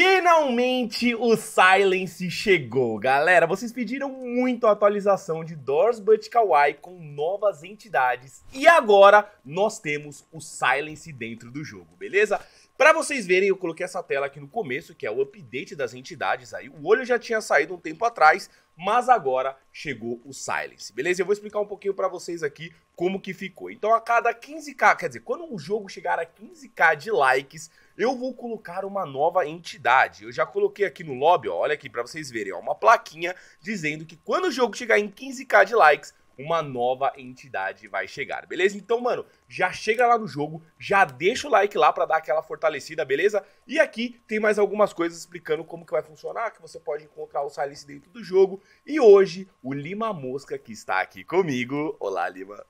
Finalmente o Silence chegou, galera. Vocês pediram muito a atualização de Doors But Kawaii com novas entidades e agora nós temos o Silence dentro do jogo, beleza? Para vocês verem, eu coloquei essa tela aqui no começo, que é o update das entidades aí. O olho já tinha saído um tempo atrás, mas agora chegou o Silence, beleza? Eu vou explicar um pouquinho para vocês aqui como que ficou. Então a cada 15k, quer dizer, quando o jogo chegar a 15k de likes, eu vou colocar uma nova entidade. Eu já coloquei aqui no lobby, ó, olha aqui para vocês verem, ó, uma plaquinha dizendo que quando o jogo chegar em 15k de likes, uma nova entidade vai chegar, beleza? Então, mano, já chega lá no jogo, já deixa o like lá para dar aquela fortalecida, beleza? E aqui tem mais algumas coisas explicando como que vai funcionar, que você pode encontrar o Silence dentro do jogo. E hoje, o Lima Mosca que está aqui comigo. Olá, Lima.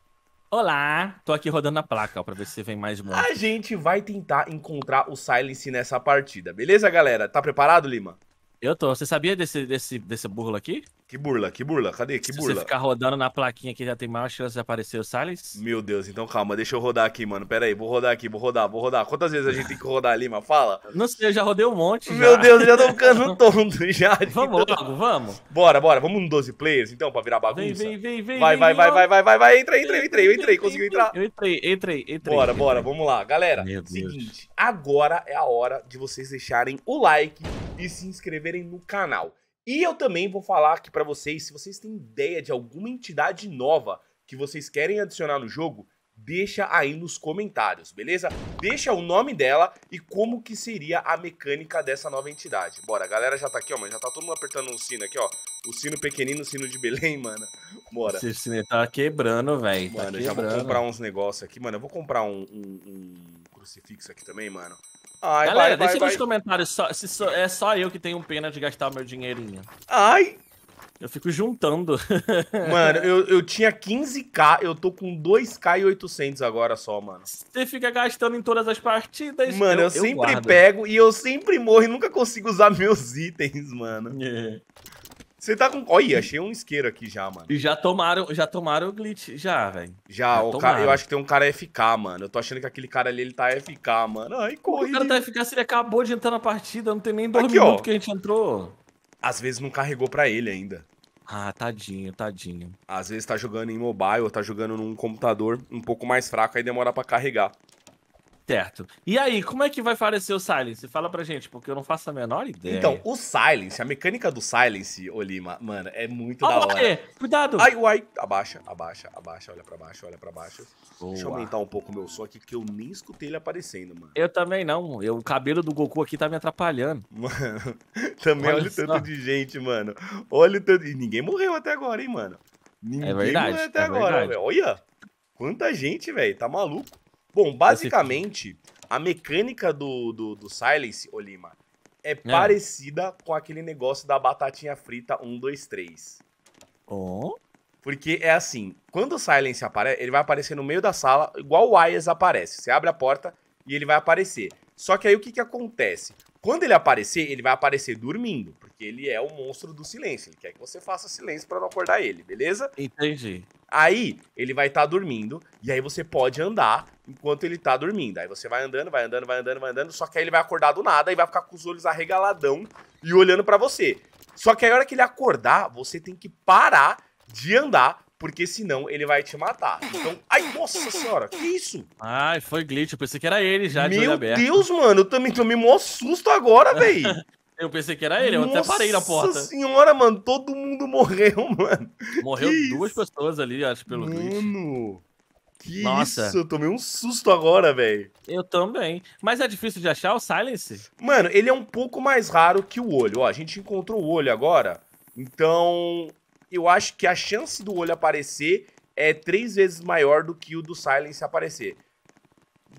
Olá, tô aqui rodando a placa ó, pra ver se vem mais monstro. A gente vai tentar encontrar o Silence nessa partida, beleza, galera? Tá preparado, Lima? Eu tô. Você sabia desse, desse, desse burla aqui? Que burla, que burla? Cadê? Que Se burla? Se você ficar rodando na plaquinha aqui, já tem maior chance de aparecer o Silence. Meu Deus, então calma, deixa eu rodar aqui, mano. Pera aí, vou rodar aqui, vou rodar, vou rodar. Quantas vezes a gente tem que rodar ali, mas fala? Não sei, eu já rodei um monte. Meu já. Deus, já tô ficando tonto já. Vamos então... logo, vamos. Bora, bora, vamos no 12 players então, pra virar bagunça. Vem, vem, vem, vem. Vai, vai, vai, vai, vai, vai, vai. Entra, entra, entra, eu entrei, conseguiu entrar? Eu entrei, entrei, entrei. Bora, bora, vamos lá. Galera, seguinte, agora é a hora de vocês deixarem o like e se inscreverem no canal. E eu também vou falar aqui para vocês, se vocês têm ideia de alguma entidade nova que vocês querem adicionar no jogo, deixa aí nos comentários, beleza? Deixa o nome dela e como que seria a mecânica dessa nova entidade. Bora, a galera já tá aqui, ó, mano, já tá todo mundo apertando o sino aqui, ó. O sino pequenino, o sino de Belém, mano. Bora. Esse sino tá quebrando, velho. Tá mano, tá quebrando. já vou comprar uns negócios aqui, mano. Eu vou comprar um, um, um crucifixo aqui também, mano. Ai, Galera, vai, deixa vai, nos vai. comentários só, se só, é só eu que tenho pena de gastar meu dinheirinho. Ai! Eu fico juntando. Mano, eu, eu tinha 15k, eu tô com 2k e 800 agora só, mano. Você fica gastando em todas as partidas. Mano, eu, eu sempre eu pego e eu sempre morro e nunca consigo usar meus itens, mano. É. Você tá com. Olha, achei um isqueiro aqui já, mano. E já tomaram, já tomaram o glitch, já, velho. Já, já o cara, eu acho que tem um cara FK, mano. Eu tô achando que aquele cara ali, ele tá FK, mano. Ai, corre. O cara tá FK se ele acabou de entrar na partida, não tem nem dois aqui, minutos ó. que a gente entrou. Às vezes não carregou pra ele ainda. Ah, tadinho, tadinho. Às vezes tá jogando em mobile, tá jogando num computador um pouco mais fraco, aí demora pra carregar. Certo. E aí, como é que vai aparecer o Silence? Fala pra gente, porque eu não faço a menor ideia. Então, o Silence, a mecânica do Silence, Olima, mano, é muito oh, da hora. Uai, é, cuidado! Ai, uai! Abaixa, abaixa, abaixa, olha pra baixo, olha pra baixo. Boa. Deixa eu aumentar um pouco o meu som aqui, que eu nem escutei ele aparecendo, mano. Eu também não. Eu, o cabelo do Goku aqui tá me atrapalhando. Mano, também olha, o tanto de gente, mano. Olha o tanto. E ninguém morreu até agora, hein, mano. É ninguém é verdade, morreu até é agora, Olha! Quanta gente, velho. Tá maluco. Bom, basicamente, a mecânica do, do, do Silence, Olima, é, é parecida com aquele negócio da batatinha frita 1, 2, 3. Oh. Porque é assim, quando o Silence aparece, ele vai aparecer no meio da sala, igual o Ayas aparece. Você abre a porta e ele vai aparecer. Só que aí o que, que acontece? Quando ele aparecer, ele vai aparecer dormindo, porque ele é o monstro do silêncio. Ele quer que você faça silêncio para não acordar ele, beleza? Entendi. Aí ele vai estar tá dormindo e aí você pode andar enquanto ele tá dormindo. Aí você vai andando, vai andando, vai andando, vai andando, só que aí ele vai acordar do nada e vai ficar com os olhos arregaladão e olhando para você. Só que aí a hora que ele acordar, você tem que parar de andar, porque senão ele vai te matar. Então, ai, nossa senhora, que isso? Ai, foi glitch, eu pensei que era ele já Meu de Meu Deus, mano, eu também tomei mó susto agora, velho. Eu pensei que era ele, eu Nossa até parei na porta. Nossa senhora, mano, todo mundo morreu, mano. Morreu que duas isso? pessoas ali, acho, pelo Mano, que Nossa. isso, eu tomei um susto agora, velho. Eu também. Mas é difícil de achar o Silence? Mano, ele é um pouco mais raro que o olho. Ó, a gente encontrou o olho agora, então eu acho que a chance do olho aparecer é três vezes maior do que o do Silence aparecer.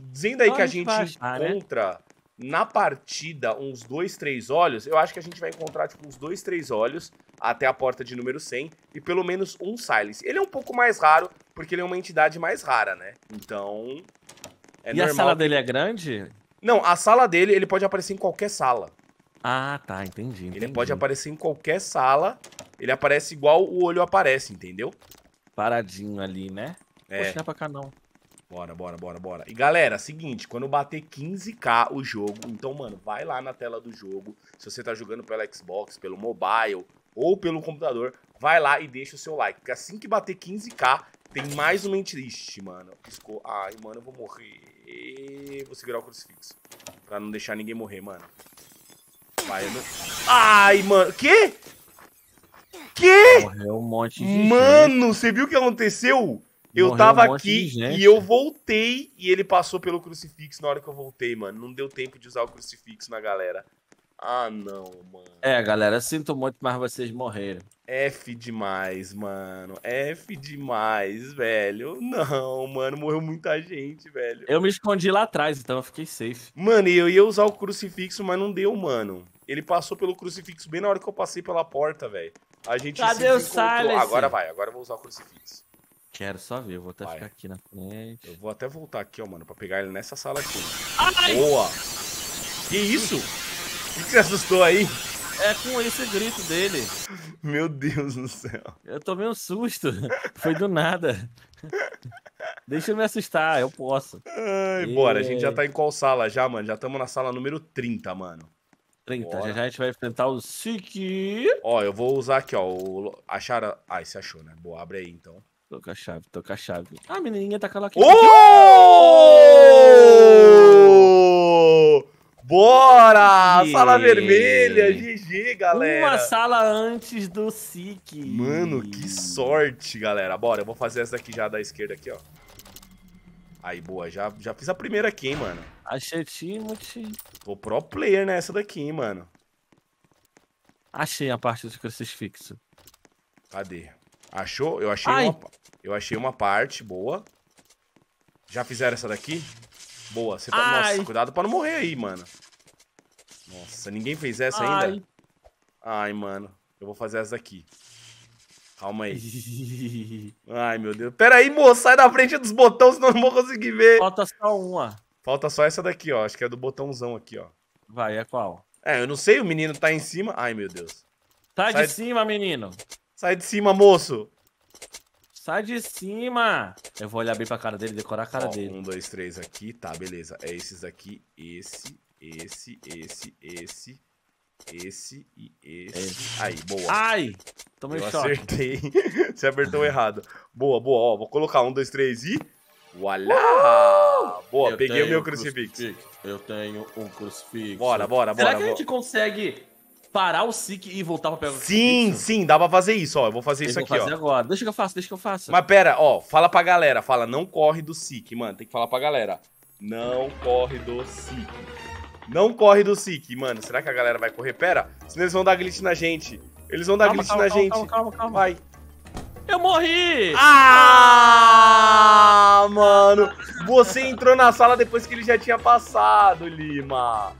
Dizendo aí Pode que a gente achar, né? encontra... Né? na partida uns dois, três olhos, eu acho que a gente vai encontrar tipo, uns dois, três olhos até a porta de número 100 e pelo menos um Silence. Ele é um pouco mais raro porque ele é uma entidade mais rara, né? Então, é e normal. a sala dele é grande? Não, a sala dele, ele pode aparecer em qualquer sala. Ah, tá, entendi, entendi. Ele pode aparecer em qualquer sala, ele aparece igual o olho aparece, entendeu? Paradinho ali, né? É. Poxa, não é pra cá não. Bora, bora, bora, bora. E galera, seguinte, quando bater 15k o jogo, então, mano, vai lá na tela do jogo. Se você tá jogando pelo Xbox, pelo mobile ou pelo computador, vai lá e deixa o seu like. Porque assim que bater 15k, tem mais uma entriste, mano. Piscou. Ai, mano, eu vou morrer. Vou segurar o crucifixo. Pra não deixar ninguém morrer, mano. Vai, eu não... Ai, mano. Que? Que? Morreu um monte de Mano, gente. você viu o que aconteceu? Eu tava um aqui e eu voltei e ele passou pelo crucifixo na hora que eu voltei, mano. Não deu tempo de usar o crucifixo na galera. Ah, não, mano. É, galera, sinto muito, mas vocês morreram. F demais, mano. F demais, velho. Não, mano, morreu muita gente, velho. Eu me escondi lá atrás, então eu fiquei safe. Mano, eu ia usar o crucifixo, mas não deu, mano. Ele passou pelo crucifixo bem na hora que eu passei pela porta, velho. A gente Cadê se o Silence? Agora vai, agora eu vou usar o crucifixo. Quero só ver, eu vou até Vai. ficar aqui na frente. Eu vou até voltar aqui, ó, mano, pra pegar ele nessa sala aqui. Ai! Boa! Que isso? O que você assustou aí? É com esse grito dele. Meu Deus do céu. Eu tomei um susto. Foi do nada. Deixa eu me assustar, eu posso. Ai, e... Bora, a gente já tá em qual sala já, mano? Já estamos na sala número 30, mano. 30, já, já a gente vai enfrentar o Siki. Ó, eu vou usar aqui, ó. O... Achar. Ah, esse achou, né? Boa, abre aí então. Tô com a chave, tô com a chave. Ah, a menininha tá calada aqui. Oh! Bora! Yeah. Sala vermelha, GG, galera. Uma sala antes do SIC. Mano, que sorte, galera. Bora, eu vou fazer essa daqui já da esquerda aqui, ó. Aí, boa. Já, já fiz a primeira aqui, hein, mano. Achei Timothy. Tô pro player nessa daqui, hein, mano. Achei a parte do crucifixo. Cadê? Achou? Eu achei Ai. uma... Eu achei uma parte boa. Já fizeram essa daqui? Boa. Você tá... Nossa, cuidado pra não morrer aí, mano. Nossa, ninguém fez essa Ai. ainda? Ai, mano. Eu vou fazer essa daqui. Calma aí. Ai, meu Deus. Pera aí, moço. Sai da frente dos botões, senão não vou conseguir ver. Falta só uma. Falta só essa daqui, ó. Acho que é do botãozão aqui, ó. Vai, é qual? É, eu não sei. O menino tá em cima. Ai, meu Deus. Tá Sai de cima, menino. Sai de cima, moço. Sai de cima! Eu vou olhar bem pra cara dele, decorar a cara Ó, dele. Um, dois, três aqui. Tá, beleza. É esses aqui Esse, esse, esse, esse, esse e esse. esse. Aí, boa. Ai! Tomei Eu choque. acertei. Você apertou errado. Boa, boa. Ó, vou colocar um, dois, três e... Voilá! Boa, Eu peguei o meu crucifixo. crucifixo. Eu tenho um crucifixo. Bora, bora, Será bora. Será que bora. a gente consegue parar o SIC e voltar pra pegar Sim, sim, dá pra fazer isso, ó. Eu vou fazer eu isso vou aqui, fazer ó. agora. Deixa que eu faço, deixa que eu faço. Mas pera, ó, fala pra galera. Fala, não corre do SIC, mano. Tem que falar pra galera. Não corre do SIC. Não corre do SIC, mano. Será que a galera vai correr? Pera, senão eles vão dar glitch na gente. Eles vão dar calma, glitch calma, na calma, gente. Calma, calma, calma. Vai. Eu morri! Ah, mano! Você entrou na sala depois que ele já tinha passado, Lima.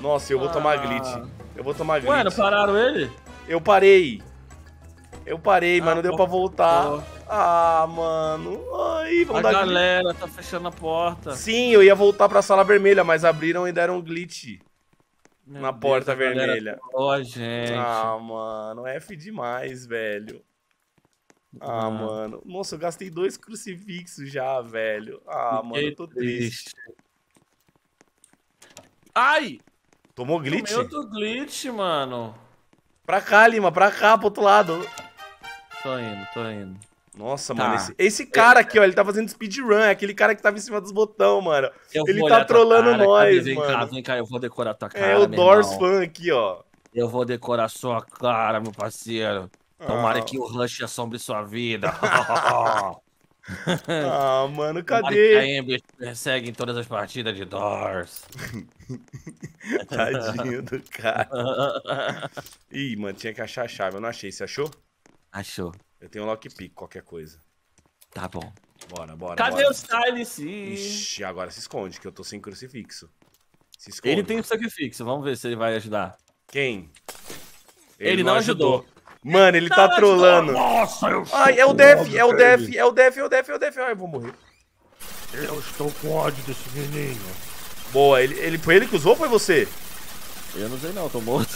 Nossa, eu vou ah. tomar glitch. Eu vou tomar grito. Mano, pararam ele? Eu parei. Eu parei, ah, mas não deu pra voltar. Pô. Ah, mano. Ai, vamos a dar galera glitch. tá fechando a porta. Sim, eu ia voltar pra sala vermelha, mas abriram e deram um glitch. Meu na Deus, porta vermelha. Ó, oh, gente. Ah, mano. É F demais, velho. Ah, ah. mano. Nossa, eu gastei dois crucifixos já, velho. Ah, mano, eu tô triste. triste. Ai! Tomou glitch? Tomei outro glitch, mano. Pra cá, Lima, pra cá, pro outro lado. Tô indo, tô indo. Nossa, tá. mano, esse, esse, cara aqui, ó, ele tá fazendo speedrun, é aquele cara que tava em cima dos botão, mano. Eu ele tá trollando cara, nós, vem mano. Cá, vem cá, eu vou decorar tua é, cara, É o Doors Fan aqui, ó. Eu vou decorar sua cara, meu parceiro. Tomara ah. que o Rush assombre sua vida. ah, mano, cadê? A Ambers persegue em todas as partidas de Doors. Tadinho do cara. Ih, mano, tinha que achar a chave. Eu não achei. Você achou? Achou. Eu tenho um lockpick, qualquer coisa. Tá bom. Bora, bora. Cadê bora. o Silas? Ixi, agora se esconde, que eu tô sem crucifixo. Se esconde. Ele tem o um sacrifício, vamos ver se ele vai ajudar. Quem? Ele, ele não, não ajudou. ajudou. Mano, ele tá tipo, trollando. Nossa, eu Ai, é o Def, é o Def, é o Def, é o Def, é o Def. Ai, eu vou morrer. Eu estou com ódio desse menino. Boa, ele, ele, foi ele que usou ou foi você? Eu não sei não, tô morto.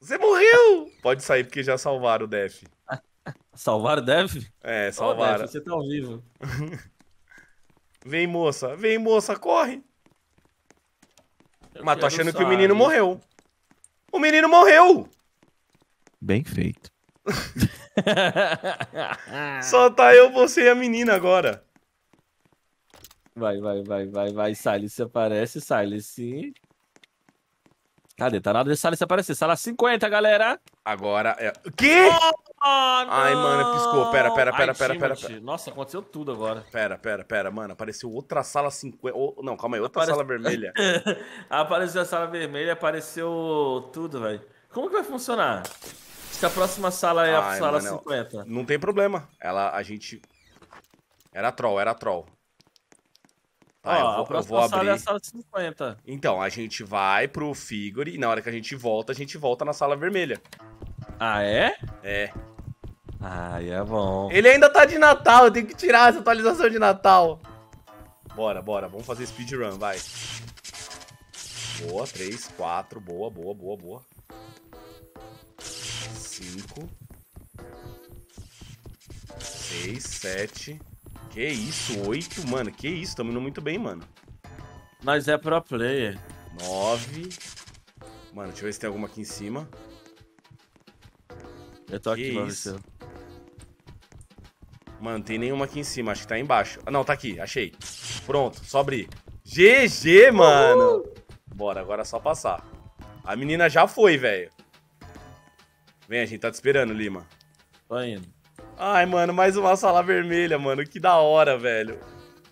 Você morreu! Pode sair, porque já salvaram o Def. salvaram o Def? É, salvaram. Oh, Def, você tá ao vivo. vem, moça. Vem, moça, corre. Eu Mas tô achando que o menino morreu. O menino morreu! Bem feito. Só tá eu, você e a menina agora. Vai, vai, vai, vai, vai. Silence aparece, Silence. Cadê? Tá nada de Silence aparecer. Sala 50, galera. Agora é. Que? Oh, Ai, mano, piscou. Pera, pera, pera, Ai, pera, pera, pera, Nossa, aconteceu tudo agora. Pera, pera, pera, mano. Apareceu outra sala 50. Oh, não, calma aí, outra sala vermelha. apareceu a sala vermelha, apareceu tudo, velho. Como que vai funcionar? se a próxima sala é a Ai, sala mano, 50. Não tem problema. Ela, a gente... Era troll, era troll. Tá, eu, vou, a próxima eu vou sala abrir. é a sala 50. Então, a gente vai pro Figure e na hora que a gente volta, a gente volta na sala vermelha. Ah, é? É. Ah, é bom. Ele ainda tá de Natal, eu tenho que tirar essa atualização de Natal. Bora, bora, vamos fazer speedrun, vai. Boa, 3, 4, boa, boa, boa, boa. 5, 6, 7. Que isso, 8, mano. Que isso, estamos indo muito bem, mano. Mas é pro player. 9. Mano, deixa eu ver se tem alguma aqui em cima. Eu tô que aqui, mano. Mano, não tem nenhuma aqui em cima. Acho que tá embaixo. Ah, não, tá aqui. Achei. Pronto, só abrir. GG, mano. Uhul. Bora, agora é só passar. A menina já foi, velho. Vem, a gente tá te esperando, Lima. Tô indo. Ai, mano, mais uma sala vermelha, mano. Que da hora, velho.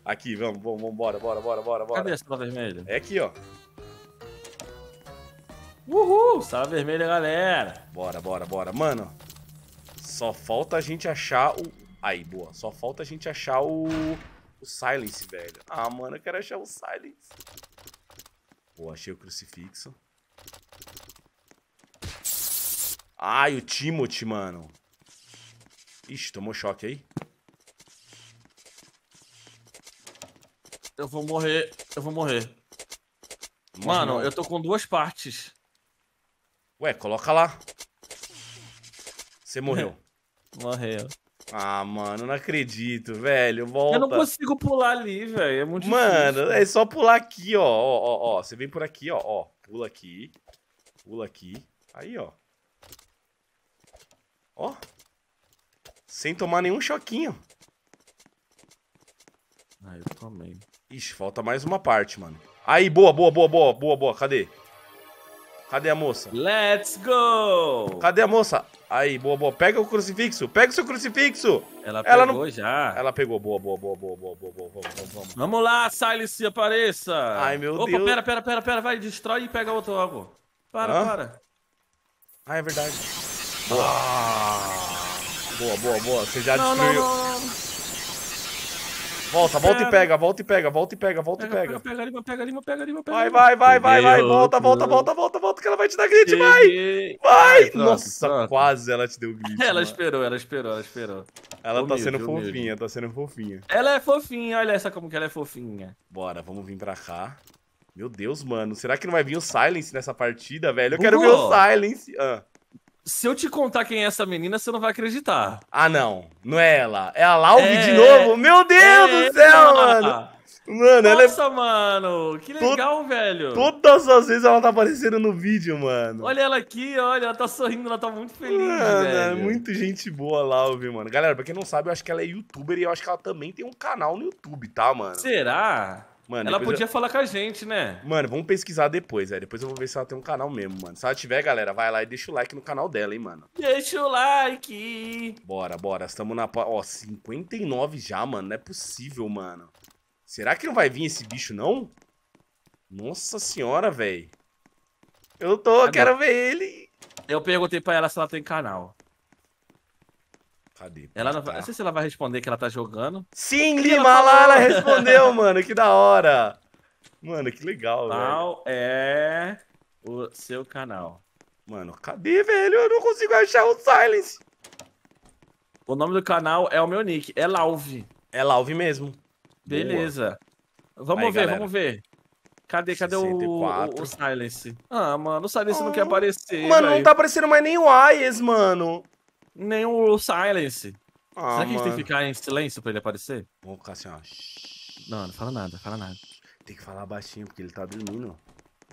Aqui, vamos, vamos, vamos, bora, bora, bora, bora, bora. Cadê a sala vermelha? É aqui, ó. Uhul, sala vermelha, galera. Bora, bora, bora. Mano, só falta a gente achar o... Aí, boa. Só falta a gente achar o... O Silence, velho. Ah, mano, eu quero achar o Silence. Pô, achei o crucifixo. Ai, o Timothy, mano. Ixi, tomou choque aí. Eu vou morrer. Eu vou morrer. Morre, mano, eu tô com duas partes. Ué, coloca lá. Você morreu. morreu. Ah, mano, não acredito, velho. Volta. Eu não consigo pular ali, velho. É muito mano, difícil. é só pular aqui, ó. Ó, ó, ó. Você vem por aqui, ó. ó. Pula aqui. Pula aqui. Aí, ó. Ó. Sem tomar nenhum choquinho. Ah, eu também. Ixi, falta mais uma parte, mano. Aí, boa, boa, boa, boa, boa, boa. Cadê? Cadê a moça? Let's go! Cadê a moça? Aí, boa, boa. Pega o crucifixo. Pega o seu crucifixo. Ela, Ela pegou não... já. Ela pegou. Boa, boa, boa, boa, boa, boa, boa. Vamos, vamos. vamos lá, Silence, apareça. Ai, meu Opa, Deus. Opa, pera, pera, pera, pera. Vai, destrói e pega outro logo. Para, Hã? para. Ah, é verdade. Ah. Boa. Boa, boa, Você já não, destruiu. Não, não. Volta, volta e pega, volta e pega, volta e pega, volta e pega. Pega, pega, pega, limpa, pega, limpa, pega. Vai, vai, vai, vai, vai. Volta, volta, volta, volta, volta, que ela vai te dar grit, vai! Vai! Nossa, quase ela te deu grit. Ela esperou, ela esperou, ela esperou. Ela tá sendo fofinha, tá sendo fofinha. Ela é fofinha, olha essa como que ela é fofinha. Bora, vamos vir pra cá. Meu Deus, mano. Será que não vai vir o Silence nessa partida, velho? Eu quero ver o Silence. Ah. Se eu te contar quem é essa menina, você não vai acreditar. Ah, não. Não é ela. É a Lauv é... de novo? Meu Deus é do céu, ela. mano! Mano, é Nossa, é... mano, que legal, Tod... velho. Todas as vezes ela tá aparecendo no vídeo, mano. Olha ela aqui, olha, ela tá sorrindo, ela tá muito feliz, mano, é velho. É muito gente boa lá, viu, mano. Galera, pra quem não sabe, eu acho que ela é youtuber e eu acho que ela também tem um canal no YouTube, tá, mano? Será? Mano, ela podia eu... falar com a gente, né? Mano, vamos pesquisar depois, velho. Depois eu vou ver se ela tem um canal mesmo, mano. Se ela tiver, galera, vai lá e deixa o like no canal dela, hein, mano. Deixa o like. Bora, bora. Estamos na. Ó, 59 já, mano. Não é possível, mano. Será que não vai vir esse bicho, não? Nossa senhora, velho. Eu tô, é quero bom. ver ele. Eu perguntei pra ela se ela tem canal. Cadê? Ela não, tá. não sei se ela vai responder que ela tá jogando. Sim, Lima, lá ela respondeu, mano. Que da hora. Mano, que legal, Qual velho. é o seu canal? Mano, cadê, velho? Eu não consigo achar o Silence. O nome do canal é o meu nick. É Lauve. É Lauve mesmo. Beleza. Boa. Vamos Aí, ver, galera. vamos ver. Cadê, cadê o, o, o, Silence? Ah, mano, o Silence oh, não quer ah, aparecer. Mano, véio. não tá aparecendo mais nem o Ayes, mano. Nem o silence. Ah, Será que a gente tem que ficar em silêncio pra ele aparecer? Vou ficar assim, ó. Não, não fala nada, fala nada. Tem que falar baixinho, porque ele tá dormindo.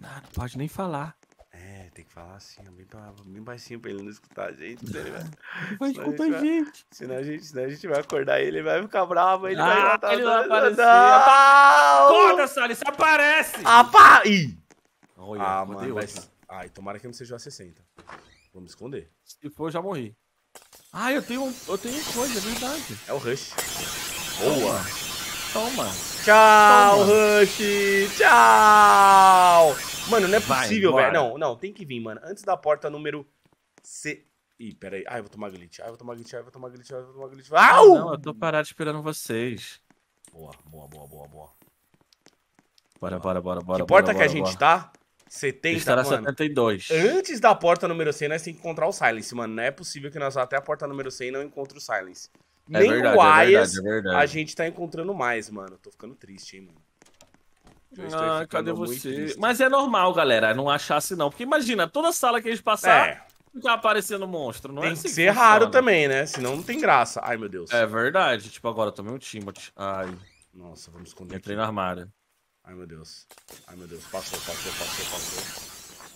Não, não pode nem falar. É, tem que falar assim, bem, bem baixinho pra ele não escutar a gente. Ele tá vai, vai escutar a gente. Senão a gente, senão a gente vai acordar ele, vai ficar bravo, ele ah, vai matar ele vai aparecer. Não! Acorda, Salles, aparece! Apa... Ih! Olha, ah, mano, mas... Ai, tomara que não seja a 60. Vamos esconder. Se for, já morri. Ah, eu tenho, eu tenho coisa, é verdade. É o Rush. Boa. Toma. Tchau, Toma. Rush. Tchau. Mano, não é possível, velho. Não, não, tem que vir, mano. Antes da porta número C. Ih, peraí. Ai, eu vou tomar glitch. Ai, eu vou tomar glitch. Ai, eu vou tomar glitch. Ai, eu vou tomar glitch. Ah, Au! Não, eu tô parado esperando vocês. Boa, boa, boa, boa, boa. Bora, bora, bora, bora. Que porta bora, que a bora, gente tá? 70, Estará mano. 72. Antes da porta número 100, nós tem que encontrar o Silence, mano. Não é possível que nós vá até a porta número 100 e não encontre o Silence. É Nem verdade, o Ayas é verdade, é, é a gente tá encontrando mais, mano. Tô ficando triste, hein, mano. Ah, cadê você? Mas é normal, galera, não achasse assim, não. Porque imagina, toda sala que a gente passar, é. fica aparecendo monstro, não tem é assim que ser que raro também, né? Senão não tem graça. Ai, meu Deus. É verdade. Tipo, agora eu tomei um Timothy. Ai. Nossa, vamos esconder. Entrei aqui. no armário. Ai, meu Deus. Ai, meu Deus. Passou, passou, passou, passou.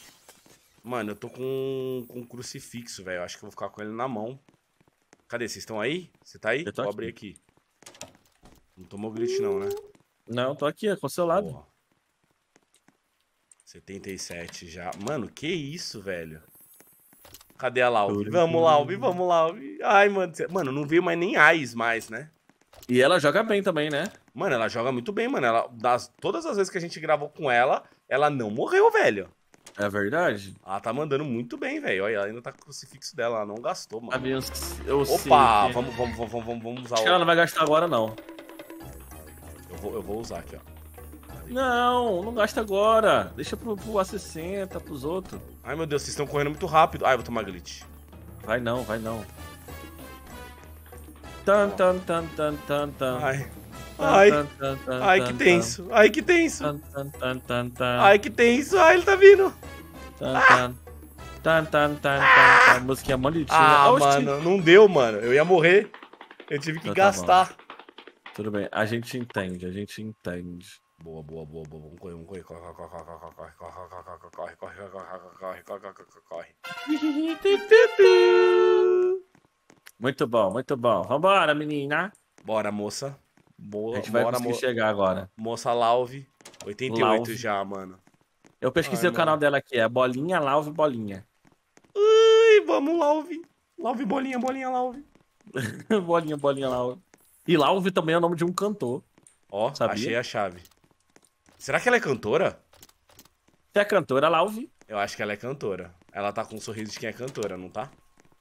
Mano, eu tô com, com um crucifixo, velho. Acho que eu vou ficar com ele na mão. Cadê? Vocês estão aí? Você tá aí? Eu vou aqui. abrir aqui. Não tomou glitch não, né? Não, tô aqui, é com o seu lado. Boa. 77 já. Mano, que isso, velho? Cadê a Lauvi? Vamos, Lauvi, vamos, Lauvi. Ai, mano. Mano, não veio mais nem AIS mais, né? E ela joga bem também, né? Mano, ela joga muito bem, mano. Ela, das, todas as vezes que a gente gravou com ela, ela não morreu, velho. É verdade. Ela tá mandando muito bem, velho. Olha, ela ainda tá com o crucifixo dela, ela não gastou, mano. eu Opa, sei. vamos, vamos, vamos, vamos, vamos usar Acho o... que ela não vai gastar agora, não. Eu vou, eu vou usar aqui, ó. Não, não gasta agora. Deixa pro, pro A60, pros outros. Ai, meu Deus, vocês estão correndo muito rápido. Ai, eu vou tomar glitch. Vai não, vai não. Tan, tan, tan, tan, tan, tan. Ai. Ai, ai que tenso, ai que tenso. Ai que tenso, ai ele tá vindo. Ah! Tan, tan, tan, malditinha. Ah, mano, não deu, mano. Eu ia morrer. Eu tive que gastar. Tudo bem, a gente entende, a gente entende. Boa, boa, boa, boa. Vamos correr, vamos correr. Corre, corre, corre, corre, corre, corre, corre, corre, corre, corre, corre, corre, corre, corre. Muito bom, muito bom. Vambora, menina. Bora, moça. Boa, a gente vai conseguir mo... chegar agora. Moça Lauve, 88 Lauve. já, mano. Eu pesquisei Ai, o mano. canal dela aqui, é Bolinha, Lauve, Bolinha. Ai, vamos, Lauve. Lauve, Bolinha, Bolinha, Lauve. bolinha, Bolinha, Lauve. E Lauve também é o nome de um cantor. Ó, achei a chave. Será que ela é cantora? Você é cantora, Lauve? Eu acho que ela é cantora. Ela tá com um sorriso de quem é cantora, não tá?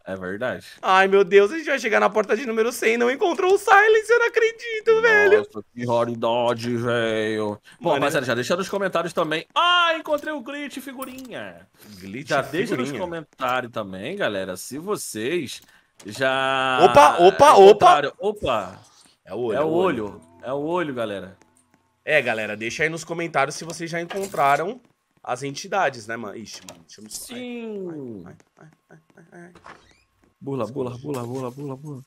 É verdade. Ai, meu Deus, a gente vai chegar na porta de número 100 e não encontrou o Silence, eu não acredito, Nossa, velho. Nossa, que raridade, velho. Bom, mas já deixa nos comentários também. Ah, encontrei o Glitch Figurinha. Glitch já figurinha. deixa nos comentários também, galera, se vocês já... Opa, opa, opa. Opa. É o olho. É, é o olho. olho. É o olho, galera. É, galera, deixa aí nos comentários se vocês já encontraram as entidades, né, mano? Ixi, mano, deixa eu me... Sim! Ai, ai, ai, ai, ai, ai. Bula, bula, bula, bula, bula, bula.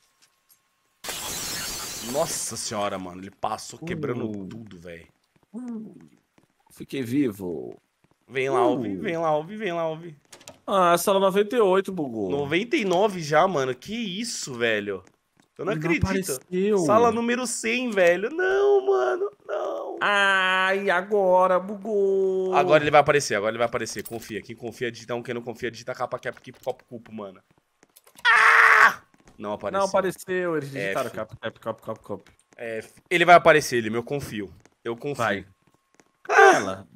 Nossa senhora, mano. Ele passou quebrando uh. tudo, velho. Uh. Fiquei vivo. Vem lá, Alvi. Uh. Vem lá, Alvi. Vem lá, Alvi. Ah, sala 98 bugou. 99 já, mano. Que isso, velho. Eu não, não acredito. Apareceu. Sala número 100, velho. Não, mano. Não. Ai, agora bugou. Agora ele vai aparecer. Agora ele vai aparecer. Confia. Quem confia, digita um. Quem não confia, digita capa cap que copo cupo, mano. Não apareceu. Não apareceu, eles é, digitaram cap, cap, cap, cap, cap. É, F. Ele vai aparecer, ele, meu, confio. Eu confio. Vai. Ah! Ela.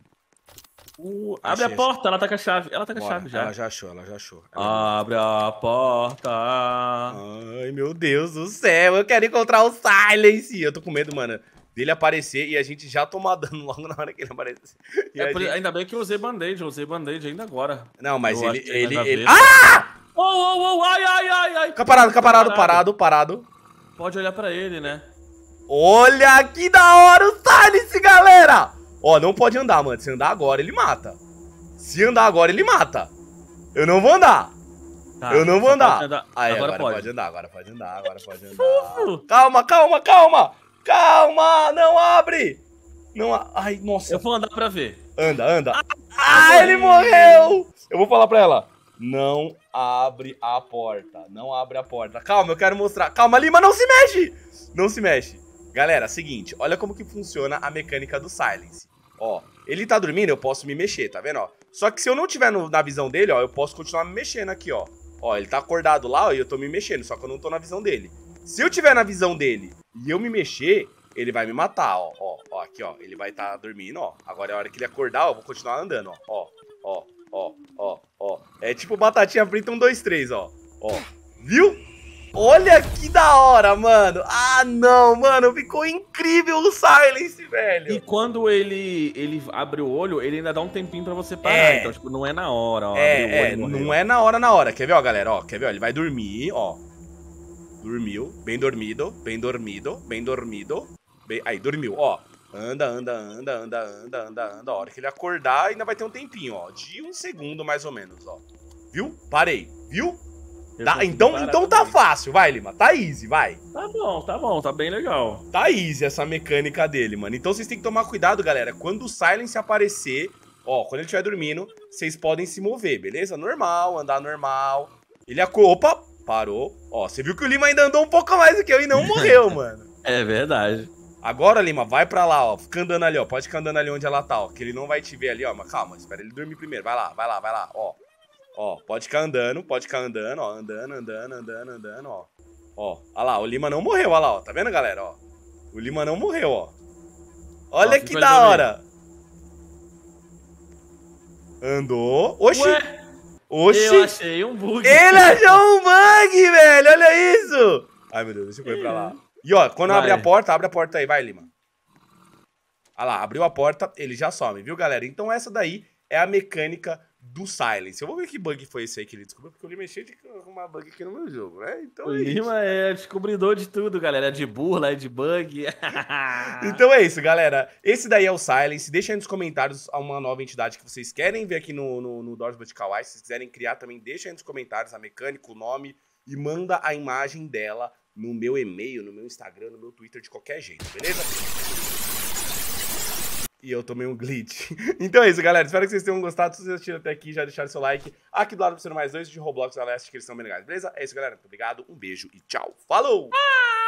Uh, abre a porta, ela tá com a chave. Ela tá com a chave já. Ela já achou, ela já achou. Ela é abre a porta. Ai, meu Deus do céu, eu quero encontrar o Silence. Eu tô com medo, mano dele aparecer e a gente já tomar dano logo na hora que ele aparecer. É, gente... Ainda bem que eu usei band-aid, eu usei band-aid ainda agora. Não, mas eu ele. ele, ele... Ah! Oh, oh, oh, ai, ai, ai, ai. Fica parado, fica parado, parado, parado. Pode olhar pra ele, né? Olha que da hora o Silence, galera! Ó, não pode andar, mano. Se andar agora, ele mata. Se andar agora, ele mata. Eu não vou andar. Tá, eu não vou andar. andar. Aí, agora, agora pode. pode. andar, agora pode andar, agora pode andar. calma, calma, calma! Calma! Não abre! Não a... Ai, nossa. Eu vou andar pra ver. Anda, anda. Ah, ah ele morreu! Eu vou falar pra ela. Não abre a porta. Não abre a porta. Calma, eu quero mostrar. Calma, Lima, não se mexe! Não se mexe. Galera, seguinte. Olha como que funciona a mecânica do Silence. Ó, ele tá dormindo, eu posso me mexer, tá vendo? Ó, só que se eu não tiver no, na visão dele, ó, eu posso continuar me mexendo aqui, ó. Ó, ele tá acordado lá ó, e eu tô me mexendo, só que eu não tô na visão dele. Se eu tiver na visão dele e eu me mexer, ele vai me matar, ó. Ó, ó aqui, ó. Ele vai estar tá dormindo, ó. Agora é a hora que ele acordar, ó. Eu vou continuar andando, ó. Ó, ó, ó, ó, é tipo batatinha frita um dois três ó. Ó. Viu? Olha que da hora, mano. Ah, não, mano. Ficou incrível o Silence, velho. E quando ele ele abre o olho, ele ainda dá um tempinho pra você parar. É. Então, tipo, não é na hora, ó. É, é não é na hora, na hora. Quer ver, ó, galera? Ó, quer ver? Ó, ele vai dormir, ó. Dormiu. Bem dormido, bem dormido, bem dormido. Bem... Aí, dormiu, ó. Anda, anda, anda, anda, anda, anda, anda. A hora que ele acordar, ainda vai ter um tempinho, ó. De um segundo, mais ou menos, ó. Viu? Parei. Viu? Tá, então então tá também. fácil, vai, Lima. Tá easy, vai. Tá bom, tá bom, tá bem legal. Tá easy essa mecânica dele, mano. Então vocês têm que tomar cuidado, galera. Quando o Silence aparecer, ó, quando ele estiver dormindo, vocês podem se mover, beleza? Normal, andar normal. Ele acordou. Opa, parou. Ó, você viu que o Lima ainda andou um pouco mais do que eu e não morreu, mano. É verdade. Agora, Lima, vai pra lá, ó. Fica andando ali, ó. Pode ficar andando ali onde ela tá, ó. Que ele não vai te ver ali, ó. Mas calma, espera ele dormir primeiro. Vai lá, vai lá, vai lá, ó. Ó, pode ficar andando, pode ficar andando, ó. Andando, andando, andando, andando, ó. Ó, olha lá, o Lima não morreu, olha lá, ó. Tá vendo, galera, ó? O Lima não morreu, ó. Olha ó, que da hora. Andou. Oxi. Ué? Oxi. Eu achei um bug. Ele achou um bug, velho. Olha isso. Ai, meu Deus, deixa eu correr pra lá. Uhum. E ó, quando abre a porta, abre a porta aí, vai, Lima. Olha ah lá, abriu a porta, ele já some, viu, galera? Então essa daí é a mecânica do Silence. Eu vou ver que bug foi esse aí que ele descobriu, porque o Lima é cheio de arrumar bug aqui no meu jogo, né? Então o é Lima é descobridor de tudo, galera. É de burla, é de bug. então é isso, galera. Esse daí é o Silence. Deixa aí nos comentários uma nova entidade que vocês querem ver aqui no, no, no Doors But Kawaii. Se vocês quiserem criar também, deixa aí nos comentários a mecânica, o nome e manda a imagem dela no meu e-mail, no meu Instagram, no meu Twitter, de qualquer jeito, beleza? E eu tomei um glitch. então é isso, galera. Espero que vocês tenham gostado. Se vocês assistiram até aqui, já deixaram seu like. Aqui do lado, você mais dois de Roblox da Leste, que eles são bem legais, beleza? É isso, galera. Muito obrigado, um beijo e tchau. Falou! Ah!